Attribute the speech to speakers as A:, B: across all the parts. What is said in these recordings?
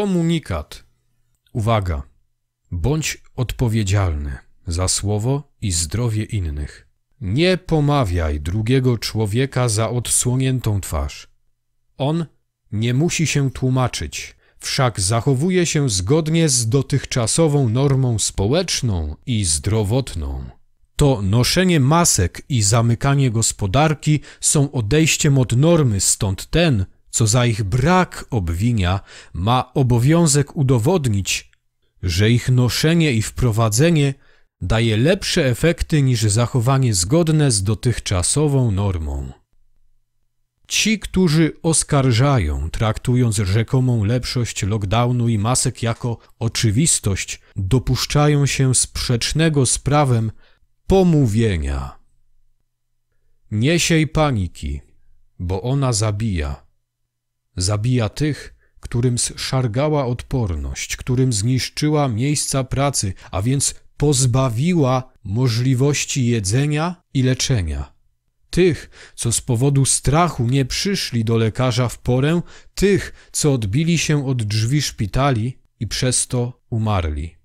A: Komunikat. Uwaga. Bądź odpowiedzialny za słowo i zdrowie innych. Nie pomawiaj drugiego człowieka za odsłoniętą twarz. On nie musi się tłumaczyć, wszak zachowuje się zgodnie z dotychczasową normą społeczną i zdrowotną. To noszenie masek i zamykanie gospodarki są odejściem od normy, stąd ten, co za ich brak obwinia, ma obowiązek udowodnić, że ich noszenie i wprowadzenie daje lepsze efekty niż zachowanie zgodne z dotychczasową normą. Ci, którzy oskarżają, traktując rzekomą lepszość lockdownu i masek jako oczywistość, dopuszczają się sprzecznego z prawem pomówienia. Nie siej paniki, bo ona zabija. Zabija tych, którym szargała odporność, którym zniszczyła miejsca pracy, a więc pozbawiła możliwości jedzenia i leczenia. Tych, co z powodu strachu nie przyszli do lekarza w porę, tych, co odbili się od drzwi szpitali i przez to umarli.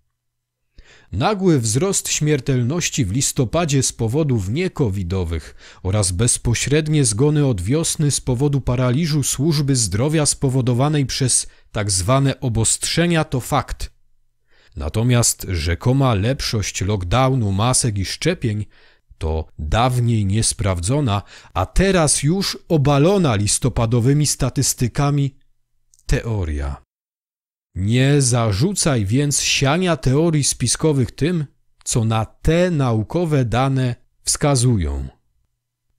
A: Nagły wzrost śmiertelności w listopadzie z powodów niekowidowych oraz bezpośrednie zgony od wiosny z powodu paraliżu służby zdrowia spowodowanej przez tzw. Tak obostrzenia to fakt. Natomiast rzekoma lepszość lockdownu, masek i szczepień to dawniej niesprawdzona, a teraz już obalona listopadowymi statystykami teoria. Nie zarzucaj więc siania teorii spiskowych tym, co na te naukowe dane wskazują.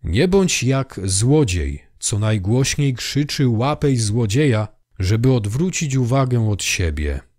A: Nie bądź jak złodziej, co najgłośniej krzyczy łapej złodzieja, żeby odwrócić uwagę od siebie.